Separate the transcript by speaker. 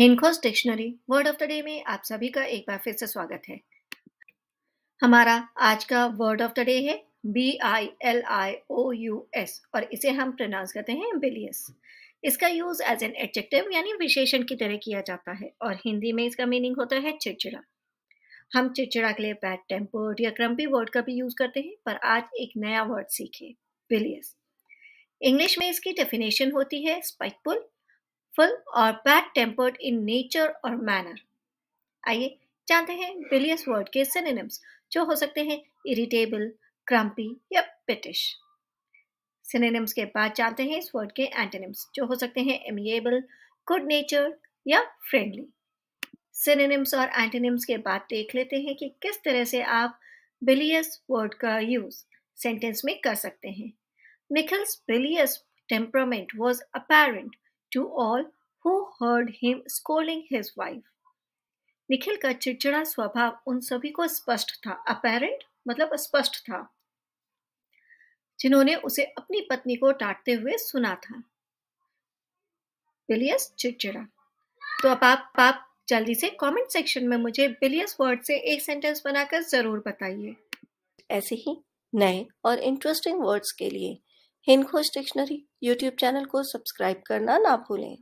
Speaker 1: हिंदकोस्ट dictionary word of the day में आप सभी का एक बार फिर से स्वागत है हमारा आज का वर्ड ऑफ द डे है B I L I O U S और इसे हम प्रोनाउंस करते हैं एम्बिलियस इसका यूज एज एन एडजेक्टिव यानी विशेषण की तरह किया जाता है और हिंदी में इसका मीनिंग होता है चिड़चिड़ा हम चिड़चिड़ा के लिए बैड टेम्पर्ड या क्रम्पी वर्ड का भी यूज करते हैं पर आज एक नया वर्ड सीखे बिलियस इंग्लिश में इसकी डेफिनेशन होती है स्पाइटफुल फुल और बैड टेम्पर्ड इन नेचर और मैनर आइए जानते हैं बिलियस वर्ड के सिनेनिम्स जो हो सकते हैं इरिटेबल क्रम्पी या पिटिश सिनेनिम्स के बाद जानते हैं इस वर्ड के एंटेनिम्स जो हो सकते हैं एमिएबल गुड नेचर या फ्रेंडली सिनेनिम्स और एंटेनिम्स के बाद देख लेते हैं कि किस तरह से आप बिलियस वर्ड का यूज सेंटेंस में कर सकते हैं Nikhil's bilious temperament was apparent to all who heard him scolding his wife. Nikhil का चिड़चिड़ा स्वभाव उन सभी को स्पष्ट था अपेरेंट मतलब स्पष्ट था जिन्होंने उसे अपनी पत्नी को डांटते हुए सुना था बिलियस चिड़चिड़ा तो अब आप आप जल्दी से कमेंट सेक्शन में मुझे बिलियस वर्ड से एक सेंटेंस बनाकर जरूर बताइए ऐसे ही नए और इंटरेस्टिंग वर्ड्स के लिए हिंदखोज डिक्शनरी यूट्यूब चैनल को सब्सक्राइब करना ना भूलें